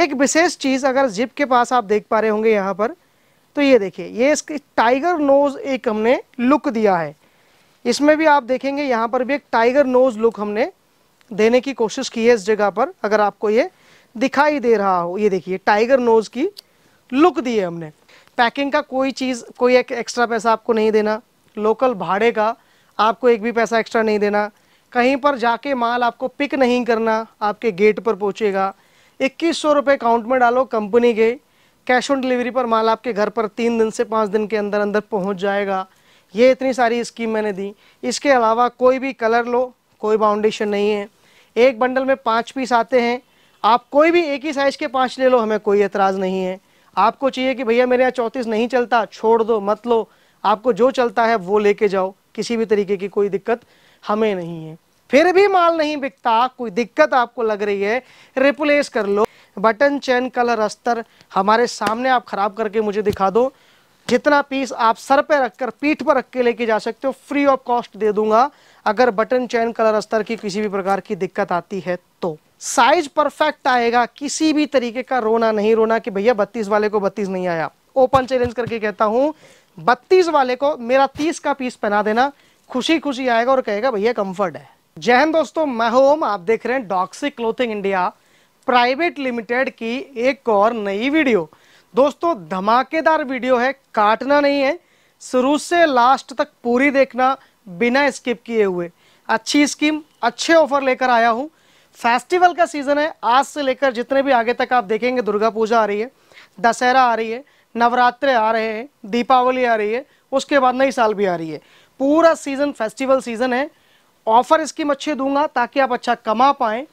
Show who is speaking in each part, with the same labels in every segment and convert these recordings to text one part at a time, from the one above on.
Speaker 1: एक विशेष चीज़ अगर जिप के पास आप देख पा रहे होंगे यहाँ पर तो ये देखिए ये इसकी टाइगर नोज़ एक हमने लुक दिया है इसमें भी आप देखेंगे यहाँ पर भी एक टाइगर नोज़ लुक हमने देने की कोशिश की है इस जगह पर अगर आपको ये दिखाई दे रहा हो ये देखिए टाइगर नोज़ की लुक दी है हमने पैकिंग का कोई चीज़ कोई एक एक्स्ट्रा पैसा आपको नहीं देना लोकल भाड़े का आपको एक भी पैसा एक्स्ट्रा नहीं देना कहीं पर जाके माल आपको पिक नहीं करना आपके गेट पर पहुँचेगा इक्कीस सौ रुपये अकाउंट में डालो कंपनी के कैश ऑन डिलीवरी पर माल आपके घर पर तीन दिन से पाँच दिन के अंदर अंदर पहुंच जाएगा ये इतनी सारी स्कीम मैंने दी इसके अलावा कोई भी कलर लो कोई बाउंडेशन नहीं है एक बंडल में पाँच पीस आते हैं आप कोई भी एक ही साइज़ के पाँच ले लो हमें कोई एतराज़ नहीं है आपको चाहिए कि भैया मेरे यहाँ चौंतीस नहीं चलता छोड़ दो मत लो आपको जो चलता है वो लेके जाओ किसी भी तरीके की कोई दिक्कत हमें नहीं है फिर भी माल नहीं बिकता कोई दिक्कत आपको लग रही है रिप्लेस कर लो बटन चैन कलर अस्तर हमारे सामने आप ख़राब करके मुझे दिखा दो जितना पीस आप सर पे रखकर पीठ पर रख के लेके जा सकते हो फ्री ऑफ कॉस्ट दे दूंगा अगर बटन चैन कलर अस्तर की किसी भी प्रकार की दिक्कत आती है तो साइज परफेक्ट आएगा किसी भी तरीके का रोना नहीं रोना कि भैया बत्तीस वाले को बत्तीस नहीं आया ओपन चैलेंज करके कहता हूँ बत्तीस वाले को मेरा तीस का पीस पहना देना खुशी खुशी आएगा और कहेगा भैया कंफर्ट है जय हिंद दोस्तों मैं होम आप देख रहे हैं Doxy clothing India private Limited की एक और नई वीडियो दोस्तों धमाकेदार वीडियो है काटना नहीं है शुरू से लास्ट तक पूरी देखना बिना स्किप किए हुए अच्छी स्कीम अच्छे ऑफर लेकर आया हूँ फेस्टिवल का सीज़न है आज से लेकर जितने भी आगे तक आप देखेंगे दुर्गा पूजा आ रही है दशहरा आ रही है नवरात्र आ रहे हैं दीपावली आ रही है उसके बाद नई साल भी आ रही है पूरा सीज़न फेस्टिवल सीज़न है ऑफर स्कीम अच्छे दूंगा ताकि आप अच्छा कमा पाएँ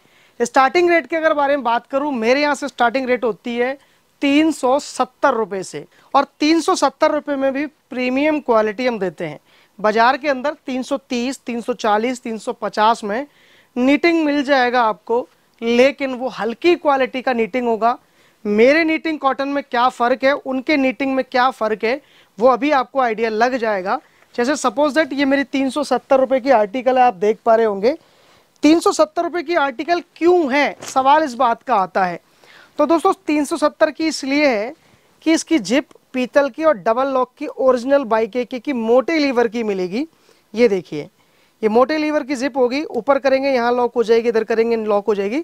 Speaker 1: स्टार्टिंग रेट के अगर बारे में बात करूँ मेरे यहाँ से स्टार्टिंग रेट होती है तीन सौ सत्तर रुपये से और तीन सौ सत्तर रुपये में भी प्रीमियम क्वालिटी हम देते हैं बाज़ार के अंदर तीन सौ तीस तीन सौ चालीस तीन सौ पचास में नीटिंग मिल जाएगा आपको लेकिन वो हल्की क्वालिटी का नीटिंग होगा मेरे नीटिंग कॉटन में क्या फ़र्क है उनके नीटिंग में क्या फ़र्क है वो अभी आपको आइडिया लग जाएगा जैसे सपोज दैट ये मेरी तीन सौ की आर्टिकल है आप देख पा रहे होंगे तीन सौ की आर्टिकल क्यों है सवाल इस बात का आता है तो दोस्तों 370 की इसलिए है कि इसकी जिप पीतल की और डबल लॉक की ओरिजिनल बाइक के की मोटे लीवर की मिलेगी ये देखिए ये मोटे लीवर की जिप होगी ऊपर करेंगे यहाँ लॉक हो जाएगी इधर करेंगे लॉक हो जाएगी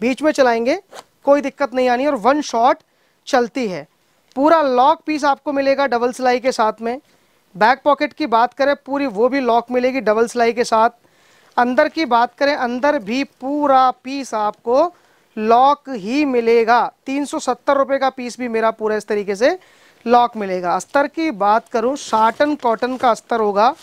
Speaker 1: बीच में चलाएंगे कोई दिक्कत नहीं आनी और वन शॉट चलती है पूरा लॉक पीस आपको मिलेगा डबल सिलाई के साथ में बैक पॉकेट की बात करें पूरी वो भी लॉक मिलेगी डबल सिलाई के साथ अंदर की बात करें अंदर भी पूरा पीस आपको लॉक ही मिलेगा तीन सौ का पीस भी मेरा पूरा इस तरीके से लॉक मिलेगा अस्तर की बात करूं साटन कॉटन का अस्तर होगा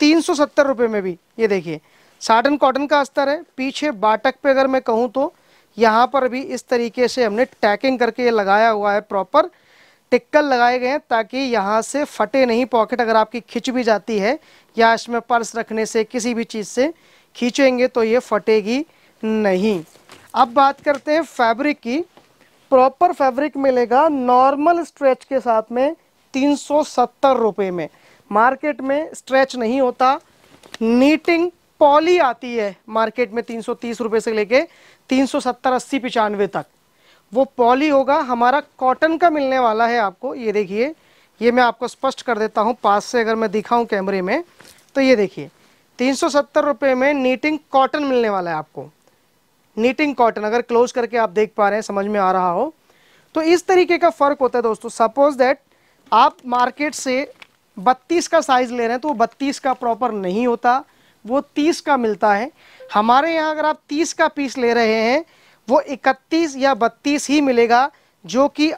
Speaker 1: तीन सौ में भी ये देखिए साटन कॉटन का अस्तर है पीछे बाटक पे अगर मैं कहूँ तो यहाँ पर भी इस तरीके से हमने टैकिंग करके ये लगाया हुआ है प्रॉपर टिक्कल लगाए गए हैं ताकि यहाँ से फटे नहीं पॉकेट अगर आपकी खिंच भी जाती है या इसमें पर्स रखने से किसी भी चीज़ से खींचेंगे तो ये फटेगी नहीं अब बात करते हैं फैब्रिक की प्रॉपर फैब्रिक मिलेगा नॉर्मल स्ट्रेच के साथ में तीन सौ में मार्केट में स्ट्रेच नहीं होता नीटिंग पॉली आती है मार्केट में तीन सौ तीस रुपये से लेके तीन सौ सत्तर अस्सी पचानवे तक वो पॉली होगा हमारा कॉटन का मिलने वाला है आपको ये देखिए ये मैं आपको स्पष्ट कर देता हूँ पास से अगर मैं दिखाऊँ कैमरे में तो ये देखिए तीन सौ में नीटिंग कॉटन मिलने वाला है आपको नीटिंग कॉटन अगर क्लोज करके आप देख पा रहे हैं समझ में आ रहा हो तो इस तरीके का फ़र्क होता है दोस्तों सपोज दैट आप मार्केट से 32 का साइज़ ले रहे हैं तो वो 32 का प्रॉपर नहीं होता वो 30 का मिलता है हमारे यहाँ अगर आप 30 का पीस ले रहे हैं वो 31 या 32 ही मिलेगा जो कि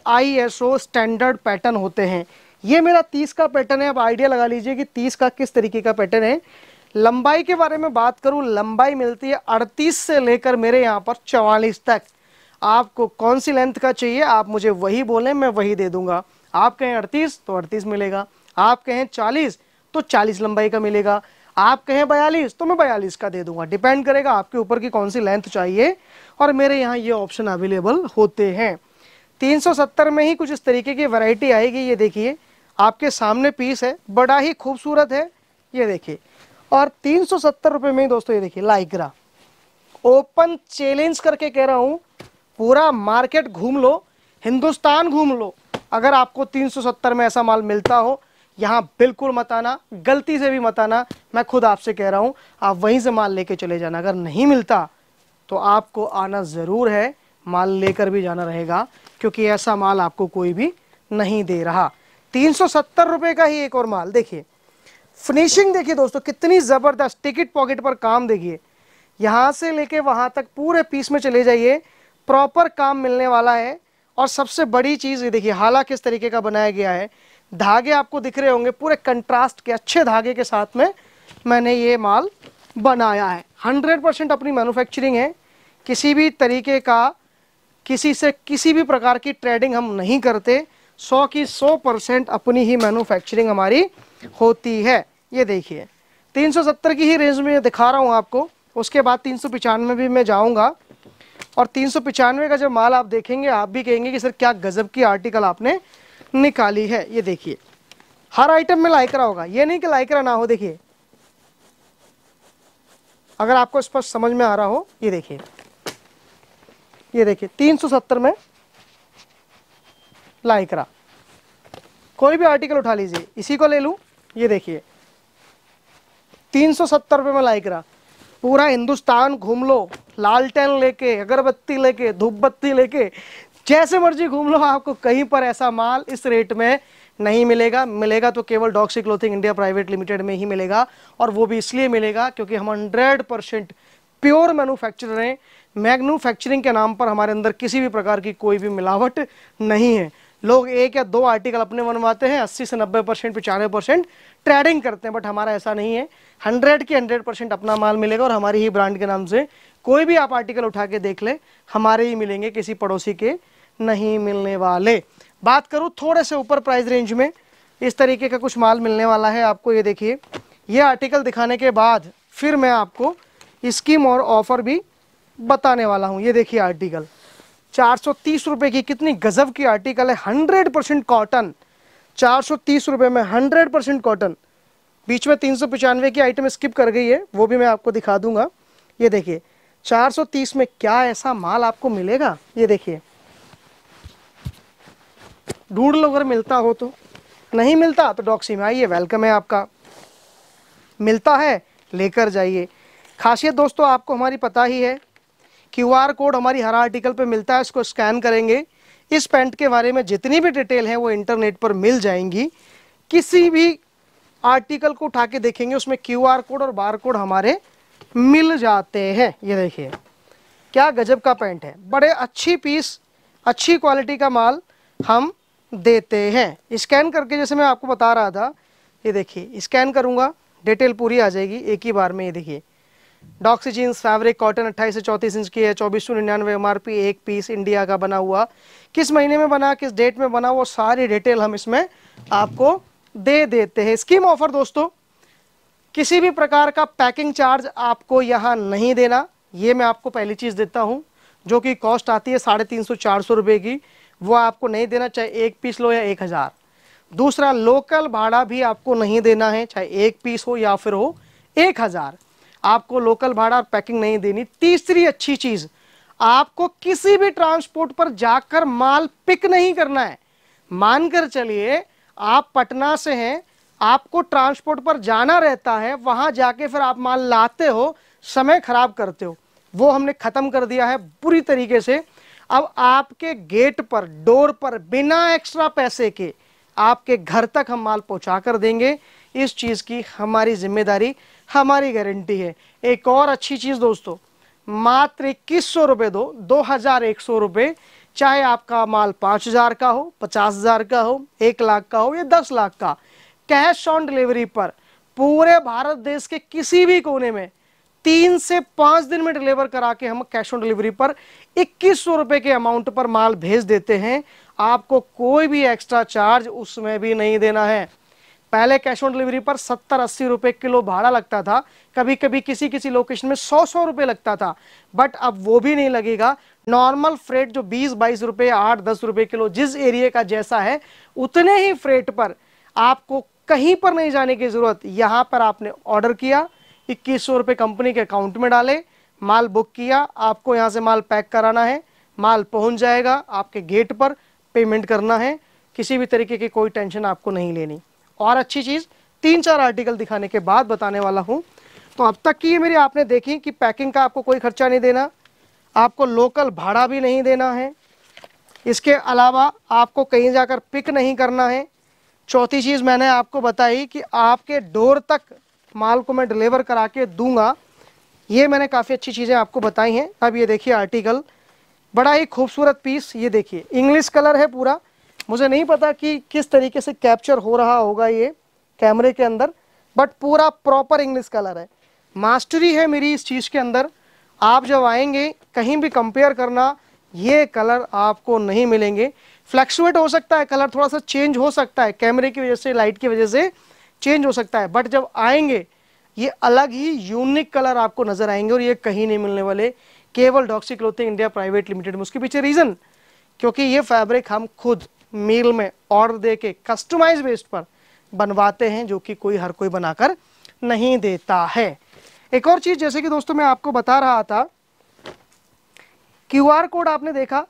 Speaker 1: ओ स्टैंडर्ड पैटर्न होते हैं ये मेरा 30 का पैटर्न है आप आइडिया लगा लीजिए कि 30 का किस तरीके का पैटर्न है लंबाई के बारे में बात करूं लंबाई मिलती है अड़तीस से लेकर मेरे यहाँ पर चवालीस तक आपको कौन सी लेंथ का चाहिए आप मुझे वही बोलें मैं वही दे दूंगा आप कहें 38 तो 38 मिलेगा आप कहें 40 तो 40 लंबाई का मिलेगा आप कहें 42 तो मैं 42 का दे दूंगा डिपेंड करेगा आपके ऊपर की कौन सी लेंथ चाहिए और मेरे यहाँ ये ऑप्शन अवेलेबल होते हैं 370 में ही कुछ इस तरीके की वैरायटी आएगी ये देखिए आपके सामने पीस है बड़ा ही खूबसूरत है ये देखिए और तीन सौ में ही दोस्तों ये देखिए लाइग्रा ओपन चैलेंज करके कह रहा हूँ पूरा मार्केट घूम लो हिंदुस्तान घूम लो अगर आपको 370 में ऐसा माल मिलता हो यहाँ बिल्कुल मत आना गलती से भी मत आना मैं खुद आपसे कह रहा हूँ आप वहीं से माल लेके चले जाना अगर नहीं मिलता तो आपको आना ज़रूर है माल लेकर भी जाना रहेगा क्योंकि ऐसा माल आपको कोई भी नहीं दे रहा तीन सौ का ही एक और माल देखिए फिनिशिंग देखिए दोस्तों कितनी ज़बरदस्त टिकट पॉकेट पर काम देखिए यहाँ से लेके वहाँ तक पूरे पीस में चले जाइए प्रॉपर काम मिलने वाला है और सबसे बड़ी चीज़ ये देखिए हाला किस तरीके का बनाया गया है धागे आपको दिख रहे होंगे पूरे कंट्रास्ट के अच्छे धागे के साथ में मैंने ये माल बनाया है 100 परसेंट अपनी मैन्युफैक्चरिंग है किसी भी तरीके का किसी से किसी भी प्रकार की ट्रेडिंग हम नहीं करते सौ की सौ परसेंट अपनी ही मैन्युफैक्चरिंग हमारी होती है ये देखिए 370 की ही रेंज में दिखा रहा हूँ आपको उसके बाद तीन सौ पिचानवे भी मैं जाऊँगा और तीन सौ पिचानवे का जब माल आप देखेंगे आप भी कहेंगे कि सर क्या गज़ब की आर्टिकल आपने निकाली है ये देखिए हर आइटम में लाइकरा होगा ये नहीं कि लाइकरा ना हो देखिए अगर आपको स्पष्ट समझ में आ रहा हो ये देखिए ये देखिए 370 में लाइकरा कोई भी आर्टिकल उठा लीजिए इसी को ले लूँ ये देखिए तीन सौ सत्तर रुपये में लाइकरा पूरा हिंदुस्तान घूम लो लालटेन लेके अगरबत्ती लेके धूप बत्ती लेके जैसे मर्जी घूम लो आपको कहीं पर ऐसा माल इस रेट में नहीं मिलेगा मिलेगा तो केवल Doxy clothing India private limited में ही मिलेगा और वो भी इसलिए मिलेगा क्योंकि हम हंड्रेड परसेंट प्योर मैन्युफैक्चरर हैं मैन्युफैक्चरिंग के नाम पर हमारे अंदर किसी भी प्रकार की कोई भी मिलावट नहीं है लोग एक या दो आर्टिकल अपने बनवाते हैं 80 से 90 परसेंट पचानवे परसेंट ट्रेडिंग करते हैं बट हमारा ऐसा नहीं है 100 के 100 परसेंट अपना माल मिलेगा और हमारी ही ब्रांड के नाम से कोई भी आप आर्टिकल उठा के देख ले हमारे ही मिलेंगे किसी पड़ोसी के नहीं मिलने वाले बात करूँ थोड़े से ऊपर प्राइस रेंज में इस तरीके का कुछ माल मिलने वाला है आपको ये देखिए ये आर्टिकल दिखाने के बाद फिर मैं आपको स्कीम और ऑफर भी बताने वाला हूँ ये देखिए आर्टिकल चार सौ की कितनी गजब की आर्टिकल है हंड्रेड परसेंट कॉटन चार सौ में हंड्रेड परसेंट कॉटन बीच में तीन सौ पचानवे की आइटम स्किप कर गई है वो भी मैं आपको दिखा दूंगा ये देखिए 430 में क्या ऐसा माल आपको मिलेगा ये देखिए ढूंढ लो अगर मिलता हो तो नहीं मिलता तो डॉक्सी में आइए वेलकम है आपका मिलता है लेकर जाइए खासियत दोस्तों आपको हमारी पता ही है क्यू आर कोड हमारी हर आर्टिकल पे मिलता है इसको स्कैन करेंगे इस पेंट के बारे में जितनी भी डिटेल है वो इंटरनेट पर मिल जाएंगी किसी भी आर्टिकल को उठा के देखेंगे उसमें क्यू आर कोड और बार कोड हमारे मिल जाते हैं ये देखिए क्या गजब का पैंट है बड़े अच्छी पीस अच्छी क्वालिटी का माल हम देते हैं स्कैन करके जैसे मैं आपको बता रहा था ये देखिए स्कैन करूँगा डिटेल पूरी आ जाएगी एक ही बार में ये देखिए डॉक्सी जीन्स फैब्रिक कॉटन अट्ठाईस से चौतीस इंच की है चौबीस सौ निन्यानवे एम एक पीस इंडिया का बना हुआ किस महीने में बना किस डेट में बना वो सारी डिटेल हम इसमें आपको दे देते हैं स्कीम ऑफर दोस्तों किसी भी प्रकार का पैकिंग चार्ज आपको यहाँ नहीं देना ये मैं आपको पहली चीज़ देता हूँ जो कि कॉस्ट आती है साढ़े तीन सौ चार सौ रुपये की वो आपको नहीं देना चाहे एक पीस लो या एक हज़ार दूसरा लोकल भाड़ा भी आपको नहीं देना है चाहे एक पीस हो या फिर हो एक हज़ार आपको लोकल भाड़ा और पैकिंग नहीं देनी तीसरी अच्छी चीज़ आपको किसी भी ट्रांसपोर्ट पर जाकर माल पिक नहीं करना है मानकर चलिए आप पटना से हैं आपको ट्रांसपोर्ट पर जाना रहता है वहां जाके फिर आप माल लाते हो समय खराब करते हो वो हमने ख़त्म कर दिया है बुरी तरीके से अब आपके गेट पर डोर पर बिना एक्स्ट्रा पैसे के आपके घर तक हम माल पहुंचा कर देंगे इस चीज़ की हमारी जिम्मेदारी हमारी गारंटी है एक और अच्छी चीज़ दोस्तों मात्र इक्कीस सौ रुपये दो दो हज़ार एक सौ रुपये चाहे आपका माल पाँच हज़ार का हो पचास हज़ार का हो एक लाख का हो या दस लाख का कैश ऑन डिलीवरी पर पूरे भारत देश के किसी भी कोने में तीन से पाँच दिन में डिलीवर करा के हम कैश ऑन डिलीवरी पर इक्कीस सौ रुपये के अमाउंट पर माल भेज देते हैं आपको कोई भी एक्स्ट्रा चार्ज उसमें भी नहीं देना है पहले कैश ऑन डिलीवरी पर सत्तर अस्सी रुपये किलो भाड़ा लगता था कभी कभी किसी किसी लोकेशन में सौ सौ रुपये लगता था बट अब वो भी नहीं लगेगा नॉर्मल फ्रेट जो बीस बाईस रुपये आठ दस रुपये किलो जिस एरिए का जैसा है उतने ही फ्रेट पर आपको कहीं पर नहीं जाने की ज़रूरत यहाँ पर आपने ऑर्डर किया इक्कीस सौ रुपये कंपनी के अकाउंट में डाले माल बुक किया आपको यहाँ से माल पैक कराना है माल पहुँच जाएगा आपके गेट पर पेमेंट करना है किसी भी तरीके की कोई टेंशन आपको नहीं लेनी और अच्छी चीज़ तीन चार आर्टिकल दिखाने के बाद बताने वाला हूँ तो अब तक की ये मेरी आपने देखी कि पैकिंग का आपको कोई खर्चा नहीं देना आपको लोकल भाड़ा भी नहीं देना है इसके अलावा आपको कहीं जाकर पिक नहीं करना है चौथी चीज़ मैंने आपको बताई कि आपके डोर तक माल को मैं डिलीवर करा के दूंगा ये मैंने काफ़ी अच्छी चीज़ें आपको बताई हैं अब ये देखिए आर्टिकल बड़ा ही खूबसूरत पीस ये देखिए इंग्लिश कलर है पूरा मुझे नहीं पता कि किस तरीके से कैप्चर हो रहा होगा ये कैमरे के अंदर बट पूरा प्रॉपर इंग्लिश कलर है मास्टरी है मेरी इस चीज़ के अंदर आप जब आएंगे कहीं भी कंपेयर करना ये कलर आपको नहीं मिलेंगे फ्लैक्चुएट हो सकता है कलर थोड़ा सा चेंज हो सकता है कैमरे की वजह से लाइट की वजह से चेंज हो सकता है बट जब आएंगे ये अलग ही यूनिक कलर आपको नज़र आएंगे और ये कहीं नहीं मिलने वाले केवल Doxy clothing India private limited में उसके पीछे रीज़न क्योंकि ये फैब्रिक हम खुद मील में ऑर्डर दे के कस्टमाइज बेस्ड पर बनवाते हैं जो कि कोई हर कोई बनाकर नहीं देता है एक और चीज़ जैसे कि दोस्तों मैं आपको बता रहा था क्यू आर कोड आपने देखा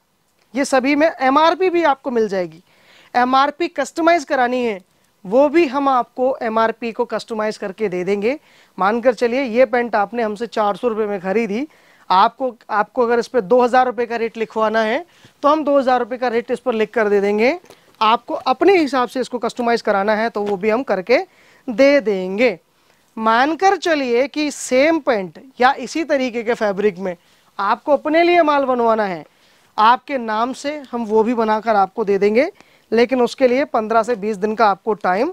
Speaker 1: ये सभी में एम आर पी भी आपको मिल जाएगी एम आर पी कस्टमाइज करानी है वो भी हम आपको एम आर पी को कस्टमाइज करके दे देंगे मानकर चलिए ये पेंट आपने हमसे चार सौ रुपये में खरीदी आपको आपको अगर इस पर दो हज़ार रुपये का रेट लिखवाना है तो हम दो हज़ार रुपये का रेट इस पर लिख कर दे देंगे आपको अपने हिसाब से इसको कस्टमाइज़ कराना है तो वो भी हम करके दे देंगे मानकर चलिए कि सेम पेंट या इसी तरीके के फैब्रिक में आपको अपने लिए माल बनवाना है आपके नाम से हम वो भी बनाकर आपको दे देंगे लेकिन उसके लिए पंद्रह से बीस दिन का आपको टाइम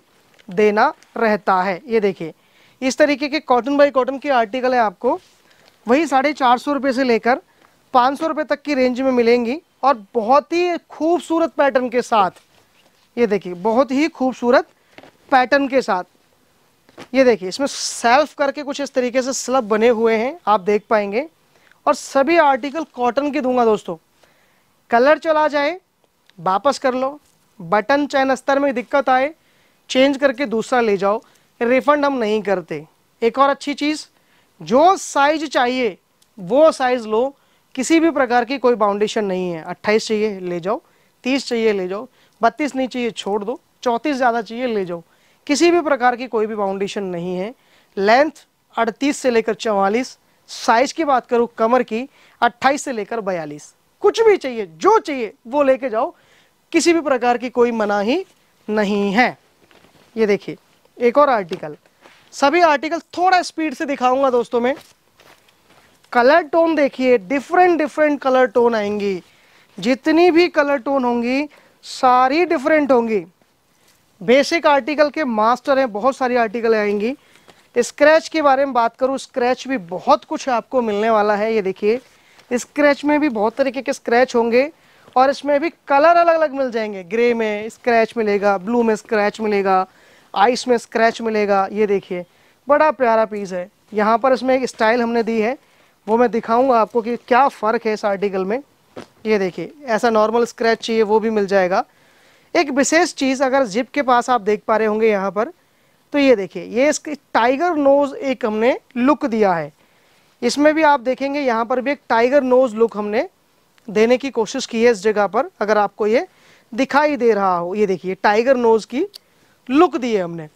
Speaker 1: देना रहता है ये देखिए इस तरीके के कॉटन बाई कॉटन के आर्टिकल हैं आपको वही साढ़े चार सौ रुपये से लेकर पाँच सौ रुपये तक की रेंज में मिलेंगी और बहुत ही खूबसूरत पैटर्न के साथ ये देखिए बहुत ही खूबसूरत पैटर्न के साथ ये देखिए इसमें सेल्फ करके कुछ इस तरीके से स्लब बने हुए हैं आप देख पाएंगे और सभी आर्टिकल कॉटन के दूंगा दोस्तों कलर चला जाए वापस कर लो बटन चैन स्तर में दिक्कत आए चेंज करके दूसरा ले जाओ रिफंड हम नहीं करते एक और अच्छी चीज़ जो साइज चाहिए वो साइज लो किसी भी प्रकार की कोई बाउंडेशन नहीं है अट्ठाईस चाहिए ले जाओ तीस चाहिए ले जाओ बत्तीस नहीं चाहिए छोड़ दो चौंतीस ज़्यादा चाहिए ले जाओ किसी भी प्रकार की कोई भी बाउंडेशन नहीं है लेंथ अड़तीस से लेकर चवालीस साइज की बात करूँ कमर की अट्ठाईस से लेकर बयालीस कुछ भी चाहिए जो चाहिए वो लेके जाओ किसी भी प्रकार की कोई मनाही नहीं है ये देखिए एक और आर्टिकल सभी आर्टिकल थोड़ा स्पीड से दिखाऊंगा दोस्तों मैं कलर टोन देखिए डिफरेंट डिफरेंट कलर टोन आएंगी जितनी भी कलर टोन होंगी सारी डिफरेंट होंगी बेसिक आर्टिकल के मास्टर हैं बहुत सारी आर्टिकल आएंगी स्क्रैच के बारे में बात करूँ स्क्रैच भी बहुत कुछ आपको मिलने वाला है ये देखिए स्क्रैच में भी बहुत तरीके के स्क्रैच होंगे और इसमें भी कलर अलग अलग मिल जाएंगे ग्रे में स्क्रैच मिलेगा ब्लू में स्क्रैच मिलेगा आइस में स्क्रैच मिलेगा ये देखिए बड़ा प्यारा पीस है यहाँ पर इसमें एक स्टाइल हमने दी है वो मैं दिखाऊंगा आपको कि क्या फ़र्क है इस आर्टिकल में ये देखिए ऐसा नॉर्मल स्क्रैच चाहिए वो भी मिल जाएगा एक विशेष चीज़ अगर जिप के पास आप देख पा रहे होंगे यहाँ पर तो ये देखिए ये इसकी टाइगर नोज़ एक हमने लुक दिया है इसमें भी आप देखेंगे यहाँ पर भी एक टाइगर नोज़ लुक हमने देने की कोशिश की है इस जगह पर अगर आपको ये दिखाई दे रहा हो ये देखिए टाइगर नोज़ की लुक दिए हमने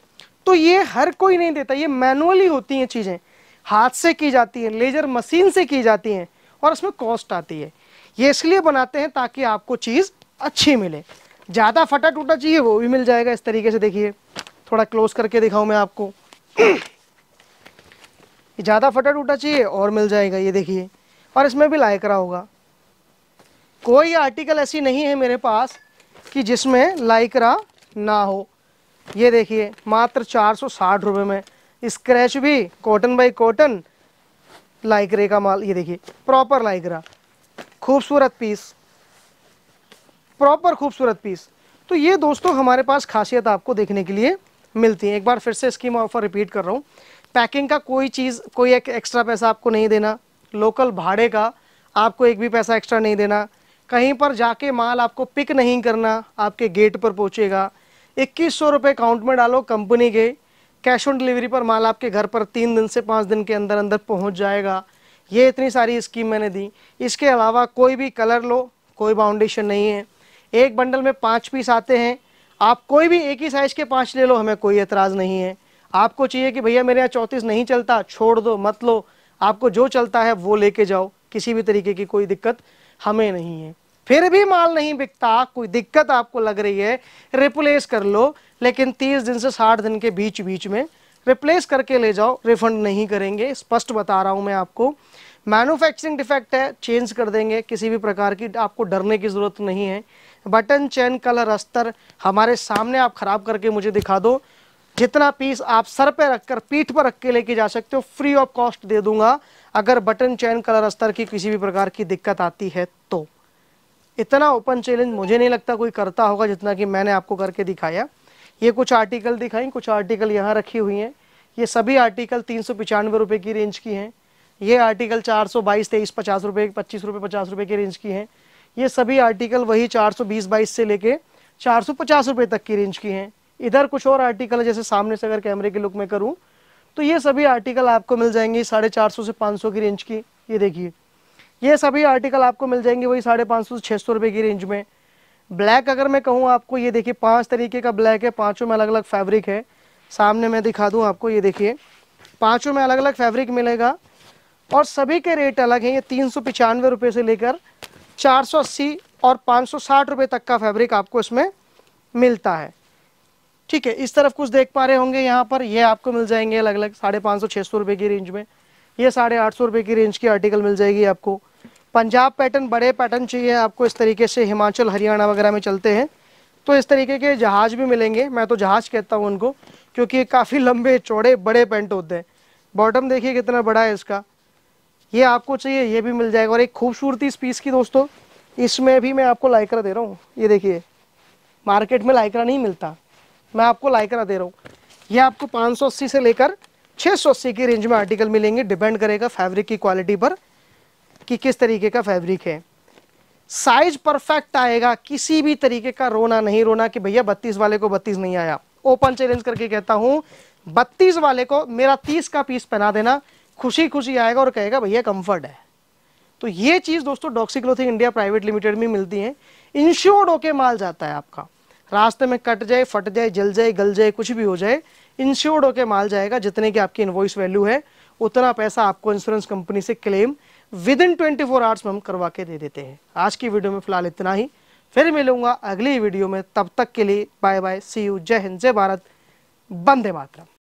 Speaker 1: तो ये हर कोई नहीं देता ये मैनुअली होती हैं चीज़ें हाथ से की जाती हैं लेजर मशीन से की जाती हैं और इसमें कॉस्ट आती है ये इसलिए बनाते हैं ताकि आपको चीज़ अच्छी मिले ज़्यादा फटा टूटा चाहिए वो भी मिल जाएगा इस तरीके से देखिए थोड़ा क्लोज करके दिखाऊँ मैं आपको ज़्यादा फटा टूटा चाहिए और मिल जाएगा ये देखिए और इसमें भी लाइकरा होगा कोई आर्टिकल ऐसी नहीं है मेरे पास कि जिसमें लाइकरा ना हो ये देखिए मात्र चार सौ साठ रुपये में स्क्रैच भी कॉटन बाई कॉटन लाइकरे का माल ये देखिए प्रॉपर लाइकरा खूबसूरत पीस प्रॉपर खूबसूरत पीस तो ये दोस्तों हमारे पास खासियत आपको देखने के लिए मिलती है एक बार फिर से इसकी मैं ऑफर रिपीट कर रहा हूँ पैकिंग का कोई चीज़ कोई एक एक्स्ट्रा पैसा आपको नहीं देना लोकल भाड़े का आपको एक भी पैसा एक्स्ट्रा नहीं देना कहीं पर जाके माल आपको पिक नहीं करना आपके गेट पर पहुँचेगा इक्कीस सौ रुपये अकाउंट में डालो कंपनी के कैश ऑन डिलीवरी पर माल आपके घर पर तीन दिन से पाँच दिन के अंदर अंदर पहुंच जाएगा ये इतनी सारी स्कीम मैंने दी इसके अलावा कोई भी कलर लो कोई बाउंडेशन नहीं है एक बंडल में पाँच पीस आते हैं आप कोई भी एक ही साइज़ के पाँच ले लो हमें कोई एतराज़ नहीं है आपको चाहिए कि भैया मेरे यहाँ चौंतीस नहीं चलता छोड़ दो मत लो आपको जो चलता है वो लेके जाओ किसी भी तरीके की कोई दिक्कत हमें नहीं है फिर भी माल नहीं बिकता कोई दिक्कत आपको लग रही है रिप्लेस कर लो लेकिन तीस दिन से साठ दिन के बीच बीच में रिप्लेस करके ले जाओ रिफंड नहीं करेंगे स्पष्ट बता रहा हूँ मैं आपको मैन्युफैक्चरिंग डिफेक्ट है चेंज कर देंगे किसी भी प्रकार की आपको डरने की ज़रूरत नहीं है बटन चैन कलर अस्तर हमारे सामने आप ख़राब करके मुझे दिखा दो जितना पीस आप सर पे रखकर पीठ पर रख के लेके जा सकते हो फ्री ऑफ कॉस्ट दे दूंगा अगर बटन चैन कलर अस्तर की किसी भी प्रकार की दिक्कत आती है तो इतना ओपन चैलेंज मुझे नहीं लगता कोई करता होगा जितना कि मैंने आपको करके दिखाया ये कुछ आर्टिकल दिखाई कुछ आर्टिकल यहाँ रखी हुई हैं ये सभी आर्टिकल तीन सौ पचानवे रुपये की रेंज की हैं ये आर्टिकल चार सौ बाईस तेईस पचास रुपये पच्चीस रुपये पचास रुपये की रेंज की हैं ये सभी आर्टिकल वही चार सौ बीस बाईस से लेके चार सौ पचास रुपये तक की रेंज की हैं इधर कुछ और आर्टिकल है जैसे सामने से अगर कैमरे के लुक में करूँ तो ये सभी आर्टिकल आपको मिल जाएंगे साढ़े चार सौ से पाँच सौ की रेंज की ये देखिए ये सभी आर्टिकल आपको मिल जाएंगे वही साढ़े पाँच सौ छः सौ रुपये की रेंज में ब्लैक अगर मैं कहूँ आपको ये देखिए पांच तरीके का ब्लैक है पांचों में अलग अलग फैब्रिक है सामने मैं दिखा दूँ आपको ये देखिए पांचों में अलग अलग फैब्रिक मिलेगा और सभी के रेट अलग हैं ये तीन सौ पचानवे रुपये से लेकर चार सौ अस्सी और पाँच सौ साठ रुपये तक का फैब्रिक आपको इसमें मिलता है ठीक है इस तरफ कुछ देख पा रहे होंगे यहाँ पर ये आपको मिल जाएंगे अलग अलग साढ़े पाँच सौ छः सौ रुपये की रेंज में ये साढ़े आठ सौ रुपये की रेंज की आर्टिकल मिल जाएगी आपको पंजाब पैटर्न बड़े पैटर्न चाहिए आपको इस तरीके से हिमाचल हरियाणा वगैरह में चलते हैं तो इस तरीके के जहाज भी मिलेंगे मैं तो जहाज कहता हूँ उनको क्योंकि काफ़ी लंबे चौड़े बड़े पेंट होते हैं बॉटम देखिए कितना बड़ा है इसका ये आपको चाहिए ये भी मिल जाएगा और एक खूबसूरती इस पीस की दोस्तों इसमें भी मैं आपको लाइकरा दे रहा हूँ ये देखिए मार्केट में लाइकरा नहीं मिलता मैं आपको लाइकरा दे रहा हूँ ये आपको 580 से लेकर 680 की रेंज में आर्टिकल मिलेंगे डिपेंड करेगा फैब्रिक की क्वालिटी पर कि किस तरीके का फैब्रिक है साइज परफेक्ट आएगा किसी भी तरीके का रोना नहीं रोना कि भैया बत्तीस वाले को बत्तीस नहीं आया ओपन चैलेंज करके कहता हूँ बत्तीस वाले को मेरा तीस का पीस पहना देना खुशी खुशी आएगा और कहेगा भैया कंफर्ट है तो ये चीज़ दोस्तों Doxy clothing India private limited में मिलती है इंश्योर्ड होके माल जाता है आपका रास्ते में कट जाए फट जाए जल जाए गल जाए कुछ भी हो जाए इंश्योर्ड होके माल जाएगा जितने की आपकी इन्वॉइस वैल्यू है उतना पैसा आपको इंश्योरेंस कंपनी से claim within twenty four hours में हम करवा के दे देते हैं आज की वीडियो में फिलहाल इतना ही फिर मिलूंगा अगली वीडियो में तब तक के लिए बाय बाय सी यू जय हिंद जय भारत बंदे मातरम